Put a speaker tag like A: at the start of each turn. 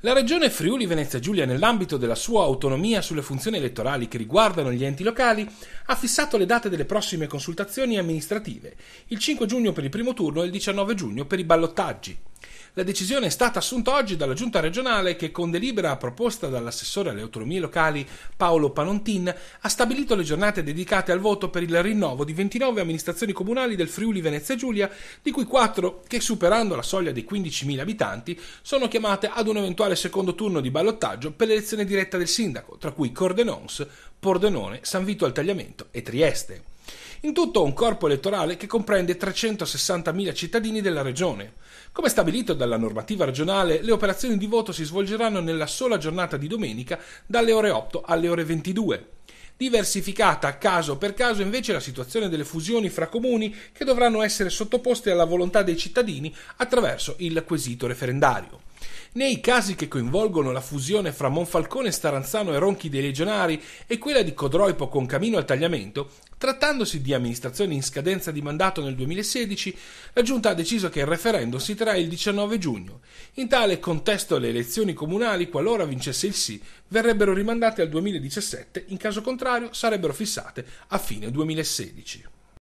A: La Regione Friuli Venezia Giulia, nell'ambito della sua autonomia sulle funzioni elettorali che riguardano gli enti locali, ha fissato le date delle prossime consultazioni amministrative, il 5 giugno per il primo turno e il 19 giugno per i ballottaggi. La decisione è stata assunta oggi dalla Giunta regionale che con delibera proposta dall'assessore alle autonomie locali Paolo Panontin ha stabilito le giornate dedicate al voto per il rinnovo di 29 amministrazioni comunali del Friuli Venezia Giulia, di cui 4 che superando la soglia dei 15.000 abitanti sono chiamate ad un eventuale secondo turno di ballottaggio per l'elezione diretta del sindaco, tra cui Cordenons, Pordenone, San Vito al Tagliamento e Trieste. In tutto un corpo elettorale che comprende 360.000 cittadini della regione. Come stabilito dalla normativa regionale, le operazioni di voto si svolgeranno nella sola giornata di domenica dalle ore 8 alle ore 22. Diversificata caso per caso invece la situazione delle fusioni fra comuni che dovranno essere sottoposte alla volontà dei cittadini attraverso il quesito referendario. Nei casi che coinvolgono la fusione fra Monfalcone Staranzano e Ronchi dei Legionari e quella di Codroipo con Camino al Tagliamento, trattandosi di amministrazioni in scadenza di mandato nel 2016, la Giunta ha deciso che il referendum si terrà il 19 giugno. In tale contesto le elezioni comunali, qualora vincesse il sì, verrebbero rimandate al 2017, in caso contrario sarebbero fissate a fine 2016.